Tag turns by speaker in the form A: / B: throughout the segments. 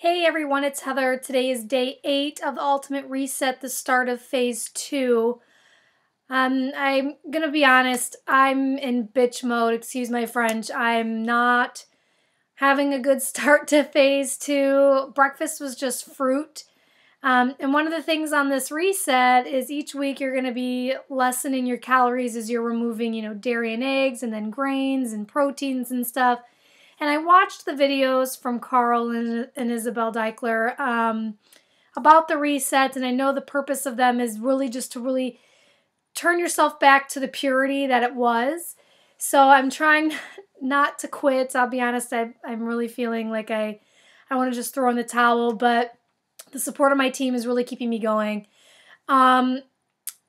A: Hey everyone, it's Heather. Today is day eight of the Ultimate Reset, the start of phase two. Um, I'm gonna be honest, I'm in bitch mode, excuse my French. I'm not having a good start to phase two. Breakfast was just fruit. Um, and one of the things on this reset is each week you're gonna be lessening your calories as you're removing, you know, dairy and eggs and then grains and proteins and stuff and I watched the videos from Carl and, and Isabel Deichler um, about the resets, and I know the purpose of them is really just to really turn yourself back to the purity that it was. So I'm trying not to quit. I'll be honest, I, I'm really feeling like I, I want to just throw in the towel, but the support of my team is really keeping me going. Um,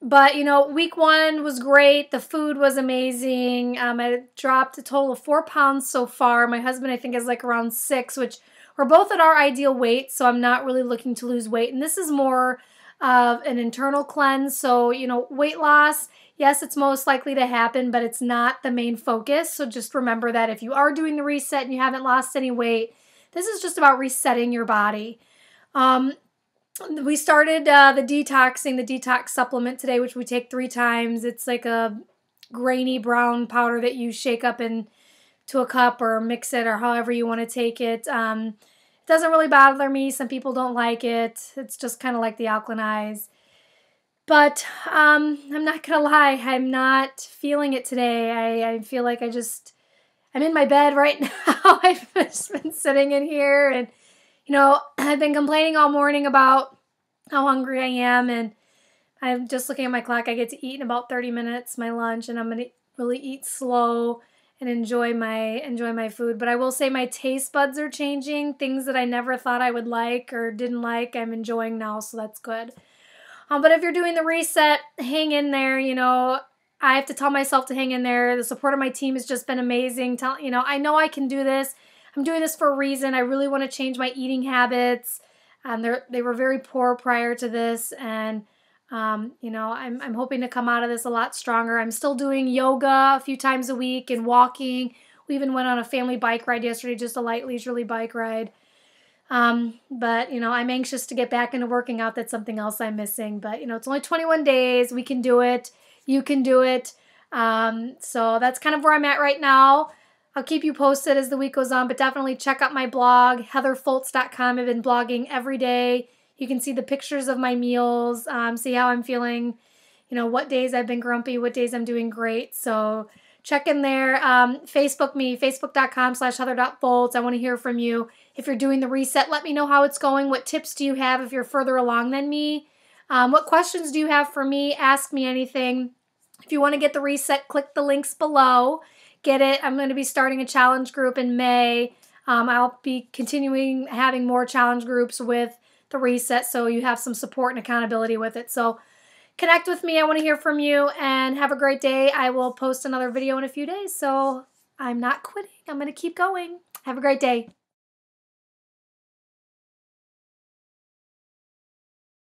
A: but, you know, week one was great. The food was amazing. Um, I dropped a total of four pounds so far. My husband, I think, is like around six, which we're both at our ideal weight, so I'm not really looking to lose weight. And this is more of an internal cleanse. So, you know, weight loss, yes, it's most likely to happen, but it's not the main focus. So just remember that if you are doing the reset and you haven't lost any weight, this is just about resetting your body. Um, we started uh, the detoxing, the detox supplement today, which we take three times. It's like a grainy brown powder that you shake up into a cup or mix it or however you want to take it. Um, it doesn't really bother me. Some people don't like it. It's just kind of like the alkalize. But um, I'm not going to lie, I'm not feeling it today. I, I feel like I just, I'm in my bed right now. I've just been sitting in here and you know, I've been complaining all morning about how hungry I am and I'm just looking at my clock. I get to eat in about 30 minutes my lunch and I'm going to really eat slow and enjoy my enjoy my food. But I will say my taste buds are changing. Things that I never thought I would like or didn't like, I'm enjoying now, so that's good. Um, but if you're doing the reset, hang in there, you know. I have to tell myself to hang in there. The support of my team has just been amazing. Tell, you know, I know I can do this. I'm doing this for a reason. I really want to change my eating habits. Um, they were very poor prior to this, and um, you know, I'm, I'm hoping to come out of this a lot stronger. I'm still doing yoga a few times a week and walking. We even went on a family bike ride yesterday, just a light leisurely bike ride. Um, but you know, I'm anxious to get back into working out. That's something else I'm missing. But you know, it's only 21 days. We can do it. You can do it. Um, so that's kind of where I'm at right now. I'll keep you posted as the week goes on, but definitely check out my blog, heatherfoltz.com. I've been blogging every day. You can see the pictures of my meals, um, see how I'm feeling, you know, what days I've been grumpy, what days I'm doing great. So check in there. Um, Facebook me, facebook.com slash heather.foltz. I want to hear from you. If you're doing the reset, let me know how it's going. What tips do you have if you're further along than me? Um, what questions do you have for me? Ask me anything. If you want to get the reset, click the links below get it. I'm going to be starting a challenge group in May. Um, I'll be continuing having more challenge groups with the reset so you have some support and accountability with it. So connect with me. I want to hear from you and have a great day. I will post another video in a few days. So I'm not quitting. I'm going to keep going. Have a great day.